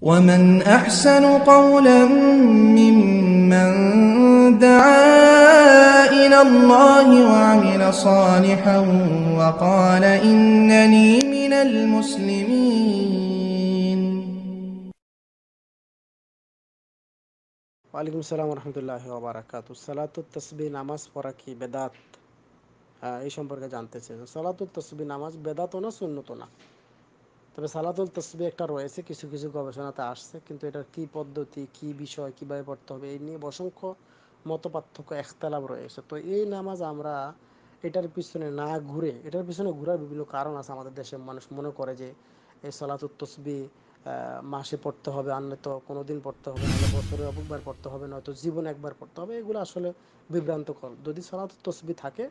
ومن أحسن قولا ممن دعا إلى الله وعمل صالحا وقال إنني من المسلمين وعليكم السلام ورحمة الله وبركاته الصلاة التسبيح نماز فرق بدات ايش آه، সম্পর্কে জানতে চেয়েছেন সালাতুল তসবি নামাজ বেদাত না সুন্নত তবে সালাতুল তসবি একটা রয়েছে কিছু কিছু গবেষণাতে আসছে কিন্তু এটার কি পদ্ধতি কি বিষয় কিভাবে পড়তে হবে এই নিয়ে অসংখ্য মত পার্থক্য একতালাভ রয়েছে তো এই নামাজ আমরা এটার পিছনে না ঘুরে এটার পিছনে ঘুরার বিভিন্ন কারণ আছে আমাদের দেশের মানুষ মনে করে যে এই সালাতুল তসবি মাসে পড়তে হবে আর তো কোনো দিন পড়তে হবে নাহলে বছরে একবার পড়তে হবে নয়তো জীবন একবার পড়তে হবে এগুলো আসলে বিভ্রান্তকর যদি সালাত তসবি থাকে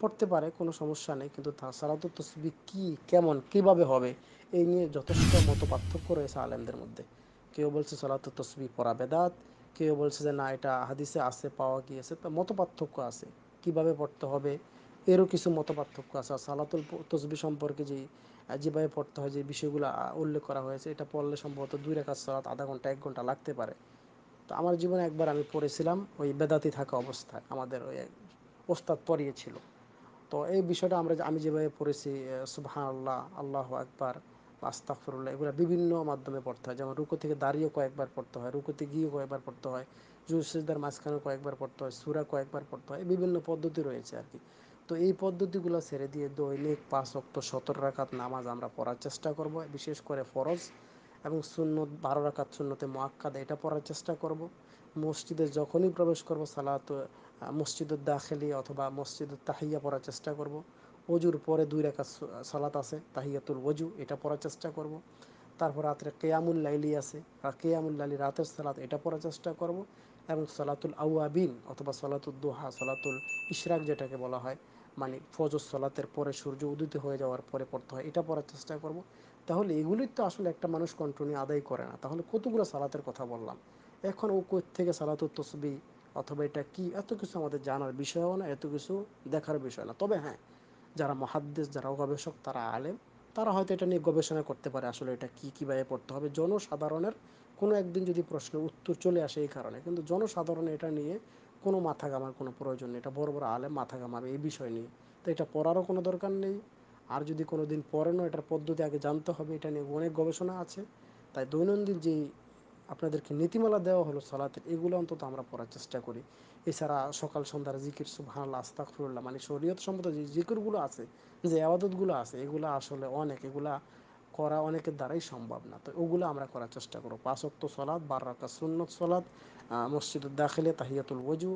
পড়তে পারে কোনো সমস্যা নেই কিন্তু তাছাড়া তো তসবি কী কেমন কিভাবে হবে এই নিয়ে যথেষ্ট মত পার্থক্য রয়েছে আলেমদের মধ্যে কেউ বলছে সালাত তসবি পড়া বেদাত কেউ বলছে যে না এটা হাদিসে আছে পাওয়া গিয়েছে তা মত পার্থক্য আছে কিভাবে পড়তে হবে এরও কিছু মত পার্থক্য আছে সালাতুল তসবি সম্পর্কে যে যেভাবে পড়তে হয় যে বিষয়গুলো উল্লেখ করা হয়েছে এটা পড়লে সম্ভবত দুই রেখা সালাত আধা ঘন্টা এক ঘন্টা লাগতে পারে তো আমার জীবনে একবার আমি পড়েছিলাম ওই বেদাতি থাকা অবস্থায় আমাদের ওই ওস্তাদ পড়িয়েছিল তো এই বিষয়টা আমরা আমি যেভাবে পড়েছি সুবহান আল্লাহ আল্লাহ একবার আস্তাকফরুল্লাহ এগুলো বিভিন্ন মাধ্যমে পড়তে হয় যেমন রুকু থেকে দাঁড়িয়ে কয়েকবার পড়তে হয় রুকুতে গিয়ে কয়েকবার পড়তে হয় জুসদার মাঝখানে কয়েকবার পড়তে হয় সুরা কয়েকবার পড়তে হয় বিভিন্ন পদ্ধতি রয়েছে আর কি তো এই পদ্ধতিগুলো ছেড়ে দিয়ে দৈনিক পাঁচ অক্ট সতেরো রাখাত নামাজ আমরা পড়ার চেষ্টা করব বিশেষ করে ফরজ এবং সুন্নত বারো রাকাত সুন্নতে মোয়াক্কাদা এটা পড়ার চেষ্টা করব মসজিদে যখনই প্রবেশ করব সালাত মসজিদের দাখেলি অথবা মসজিদের তাহিয়া পড়ার চেষ্টা করব অজুর পরে দুই রাকাত সালাত আছে তাহিয়াতুল অজু এটা পড়ার চেষ্টা করব তারপর রাত্রে কেয়ামুল লাইলি আছে আর কেয়ামুল লাইলি রাতের সালাত এটা পড়ার চেষ্টা করব এবং সালাতুল আউয়াবিন অথবা সালাতুল দোহা সালাতুল ইশরাক যেটাকে বলা হয় মানে ফজর সলাতের পরে সূর্য উদিত হয়ে যাওয়ার পরে পড়তে হয় এটা পড়ার চেষ্টা করব তাহলে এগুলির তো আসলে একটা মানুষ কন্টিনিউ আদায় করে না তাহলে কতগুলো সালাতের কথা বললাম এখন ও কোথ থেকে সালাতুর তসবি অথবা এটা কি এত কিছু আমাদের জানার বিষয়ও না এত কিছু দেখার বিষয় না তবে হ্যাঁ যারা মহাদ্দেশ যারা গবেষক তারা আলেম তারা হয়তো এটা নিয়ে গবেষণা করতে পারে আসলে এটা কী কীভাবে পড়তে হবে জনসাধারণের কোনো একদিন যদি প্রশ্নের উত্তর চলে আসে এই কারণে কিন্তু জনসাধারণ এটা নিয়ে কোনো মাথা ঘামার কোনো প্রয়োজন নেই এটা বড় বড় আলেম মাথা ঘামাবে এই বিষয় নিয়ে তো এটা পড়ারও কোনো দরকার নেই আর যদি কোনো দিন পড়েনও এটার পদ্ধতি আগে জানতে হবে এটা নিয়ে অনেক গবেষণা আছে তাই দৈনন্দিন যেই আপনাদেরকে নীতিমালা দেওয়া হলো সালাতের এগুলো অন্তত আমরা পড়ার চেষ্টা করি এছাড়া সকাল সন্ধ্যার জিকির সুভান আস্তাকফরুল্লাহ মানে শরীয়ত সম্মত যে জিকিরগুলো আছে যে আবাদতগুলো আছে এগুলো আসলে অনেক এগুলা করা অনেকের দ্বারাই সম্ভব না তো ওগুলো আমরা করার চেষ্টা করব পাঁচক্ত সলাদ বার রাকাত সুন্নত সলাদ মসজিদের দাখিলে তাহিয়াতুল ওজু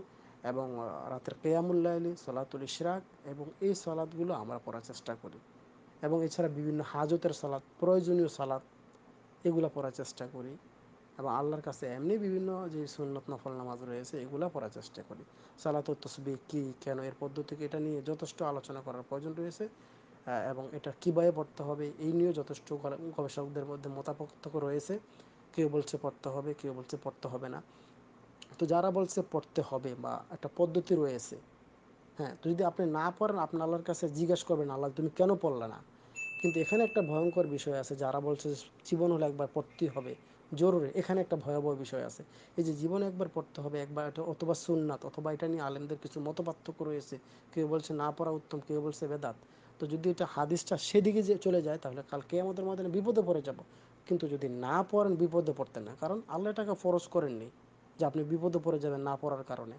এবং রাতের কেয়ামুল্লাহলি সলাতুল ইশরাক এবং এই সলাদগুলো আমরা পড়ার চেষ্টা করি এবং এছাড়া বিভিন্ন হাজতের সালাদ প্রয়োজনীয় সালাদ এগুলো পড়ার চেষ্টা করি এবং আল্লাহর কাছে এমনি বিভিন্ন যে সুন্নত নফল নামাজ রয়েছে এগুলো পড়ার চেষ্টা করি সালাত তসবি কী কেন এর পদ্ধতিকে এটা নিয়ে যথেষ্ট আলোচনা করার প্রয়োজন রয়েছে এবং এটা কীভাবে পড়তে হবে এই নিয়েও যথেষ্ট গবেষকদের মধ্যে মতাপার্থক্য রয়েছে কেউ বলছে পড়তে হবে কেউ বলছে পড়তে হবে না তো যারা বলছে পড়তে হবে বা একটা পদ্ধতি রয়েছে হ্যাঁ তো যদি আপনি না পড়েন আপনি আল্লাহর কাছে জিজ্ঞেস করবেন আল্লাহ তুমি কেন পড়লে না কিন্তু এখানে একটা ভয়ঙ্কর বিষয় আছে যারা বলছে জীবন হলে একবার পড়তেই হবে জরুরি এখানে একটা ভয়াবহ বিষয় আছে এই যে জীবনে একবার পড়তে হবে একবার এটা অথবা সুন্নাত অথবা এটা নিয়ে আলেমদের কিছু মতপার্থক্য রয়েছে কেউ বলছে না পড়া উত্তম কেউ বলছে বেদাত তো যদি এটা হাদিসটা সেদিকে যে চলে যায় তাহলে কালকে আমাদের মাধ্যমে বিপদে পড়ে যাব কিন্তু যদি না পড়েন বিপদে পড়তে না কারণ আল্লাহ এটাকে ফরজ করেননি যে আপনি বিপদে পড়ে যাবেন না পড়ার কারণে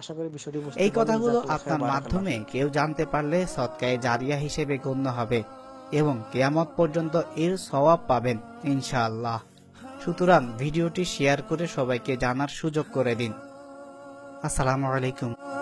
আশা করি বিষয়টি এই কথাগুলো আপনার মাধ্যমে কেউ জানতে পারলে সৎকায় জারিয়া হিসেবে গণ্য হবে এবং কেয়ামত পর্যন্ত এর সবাব পাবেন ইনশাআল্লাহ সুতরাং ভিডিওটি শেয়ার করে সবাইকে জানার সুযোগ করে দিন আসসালামু আলাইকুম